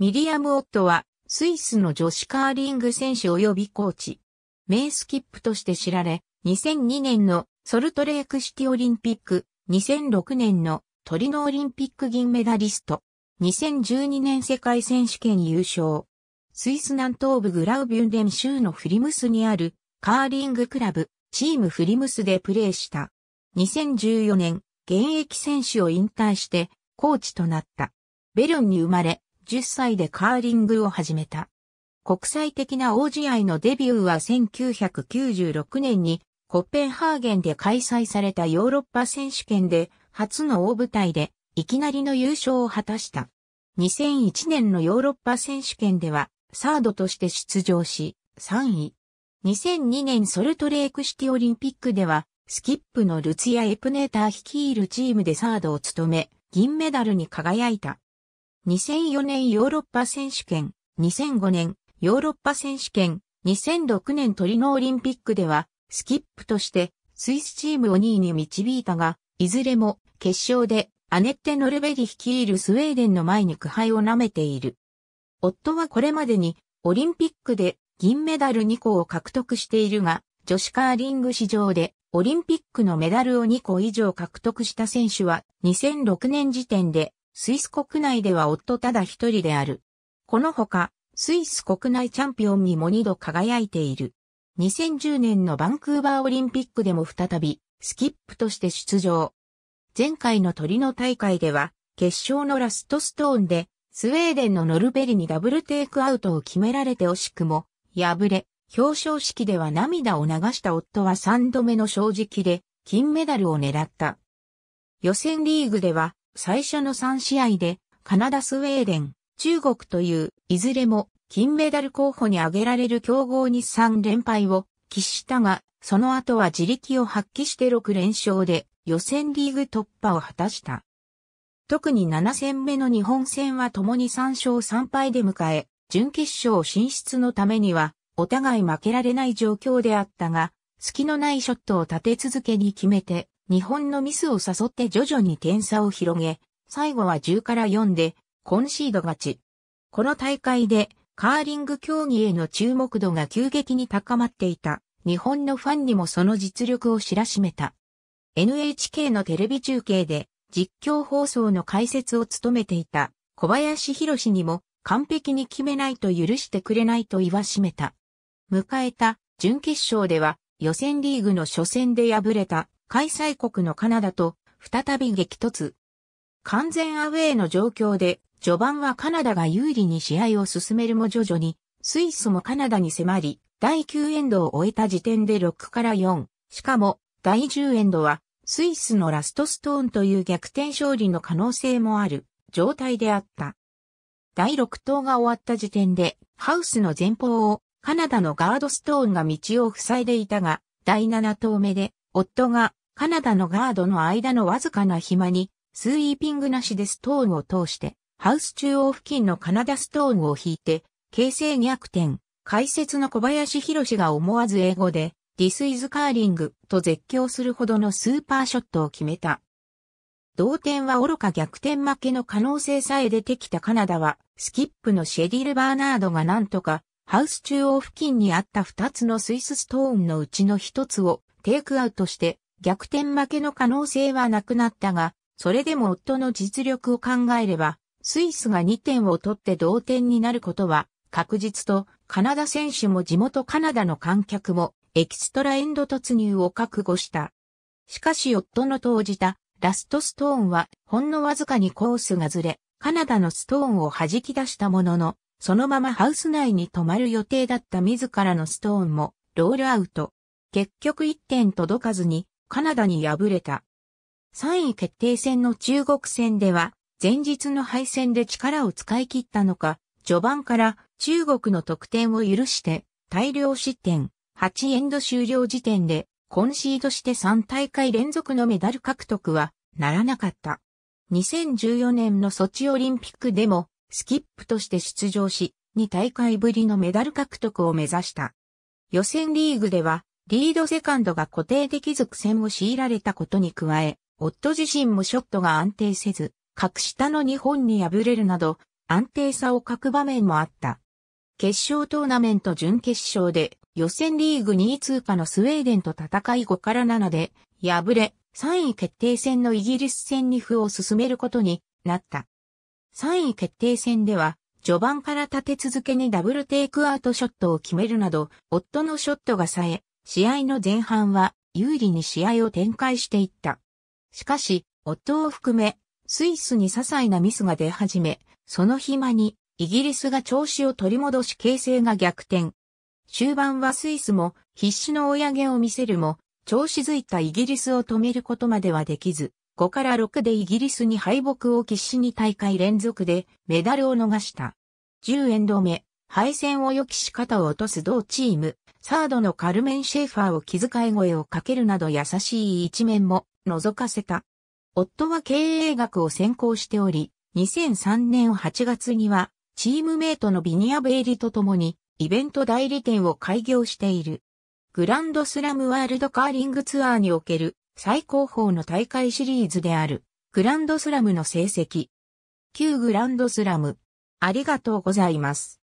ミリアム・オットは、スイスの女子カーリング選手及びコーチ。名スキップとして知られ、2002年のソルトレークシティオリンピック、2006年のトリノオリンピック銀メダリスト、2012年世界選手権優勝。スイス南東部グラウビュンデン州のフリムスにあるカーリングクラブ、チームフリムスでプレーした。2014年、現役選手を引退してコーチとなった。ベルンに生まれ、10歳でカーリングを始めた。国際的な王子愛のデビューは1996年にコッペンハーゲンで開催されたヨーロッパ選手権で初の大舞台でいきなりの優勝を果たした。2001年のヨーロッパ選手権ではサードとして出場し3位。2002年ソルトレークシティオリンピックではスキップのルツヤ・エプネーター率いるチームでサードを務め銀メダルに輝いた。2004年ヨーロッパ選手権、2005年ヨーロッパ選手権、2006年トリノオリンピックでは、スキップとしてスイスチームを2位に導いたが、いずれも決勝でアネッテ・ノルベリ率いるスウェーデンの前に苦杯を舐めている。夫はこれまでにオリンピックで銀メダル2個を獲得しているが、女子カーリング史上でオリンピックのメダルを2個以上獲得した選手は2006年時点でスイス国内では夫ただ一人である。このほか、スイス国内チャンピオンにも二度輝いている。2010年のバンクーバーオリンピックでも再び、スキップとして出場。前回のトリノ大会では、決勝のラストストーンで、スウェーデンのノルベリにダブルテイクアウトを決められて惜しくも、敗れ、表彰式では涙を流した夫は3度目の正直で、金メダルを狙った。予選リーグでは、最初の3試合で、カナダスウェーデン、中国という、いずれも金メダル候補に挙げられる強豪に3連敗を喫したが、その後は自力を発揮して6連勝で予選リーグ突破を果たした。特に7戦目の日本戦は共に3勝3敗で迎え、準決勝進出のためには、お互い負けられない状況であったが、隙のないショットを立て続けに決めて、日本のミスを誘って徐々に点差を広げ、最後は10から4で、コンシード勝ち。この大会で、カーリング競技への注目度が急激に高まっていた、日本のファンにもその実力を知らしめた。NHK のテレビ中継で、実況放送の解説を務めていた、小林博士にも、完璧に決めないと許してくれないと言わしめた。迎えた準決勝では予選リーグの初戦で敗れた開催国のカナダと再び激突。完全アウェーの状況で、序盤はカナダが有利に試合を進めるも徐々に、スイスもカナダに迫り、第9エンドを終えた時点で6から4。しかも、第10エンドは、スイスのラストストーンという逆転勝利の可能性もある状態であった。第6投が終わった時点で、ハウスの前方をカナダのガードストーンが道を塞いでいたが、第7投目で夫がカナダのガードの間のわずかな暇に、スイーピングなしでストーンを通して、ハウス中央付近のカナダストーンを引いて、形勢逆転。解説の小林博士が思わず英語で、This is ーリングと絶叫するほどのスーパーショットを決めた。同点は愚か逆転負けの可能性さえ出てきたカナダは、スキップのシェリル・バーナードがなんとか、ハウス中央付近にあった2つのスイスストーンのうちの1つをテイクアウトして逆転負けの可能性はなくなったが、それでも夫の実力を考えれば、スイスが2点を取って同点になることは確実と、カナダ選手も地元カナダの観客もエキストラエンド突入を覚悟した。しかし夫の投じたラストストーンはほんのわずかにコースがずれ、カナダのストーンを弾き出したものの、そのままハウス内に止まる予定だった自らのストーンもロールアウト。結局1点届かずにカナダに敗れた。3位決定戦の中国戦では、前日の敗戦で力を使い切ったのか、序盤から中国の得点を許して大量失点、8エンド終了時点でコンシードして3大会連続のメダル獲得はならなかった。2014年のソチオリンピックでもスキップとして出場し、2大会ぶりのメダル獲得を目指した。予選リーグではリードセカンドが固定できず苦戦を強いられたことに加え、夫自身もショットが安定せず、格下の日本に敗れるなど、安定さを欠く場面もあった。決勝トーナメント準決勝で予選リーグ2位通過のスウェーデンと戦い5から7で敗れ3位決定戦のイギリス戦に負を進めることになった。3位決定戦では序盤から立て続けにダブルテイクアウトショットを決めるなど夫のショットが冴え試合の前半は有利に試合を展開していった。しかし、夫を含め、スイスに些細なミスが出始め、その暇に、イギリスが調子を取り戻し形勢が逆転。終盤はスイスも必死の追い上げを見せるも、調子づいたイギリスを止めることまではできず、5から6でイギリスに敗北を喫死に大会連続でメダルを逃した。10エンド目、敗戦を予期し肩を落とす同チーム、サードのカルメン・シェーファーを気遣い声をかけるなど優しい一面も覗かせた。夫は経営学を専攻しており、2003年8月には、チームメイトのビニア・ベイリと共に、イベント代理店を開業している。グランドスラムワールドカーリングツアーにおける最高峰の大会シリーズである、グランドスラムの成績。旧グランドスラム。ありがとうございます。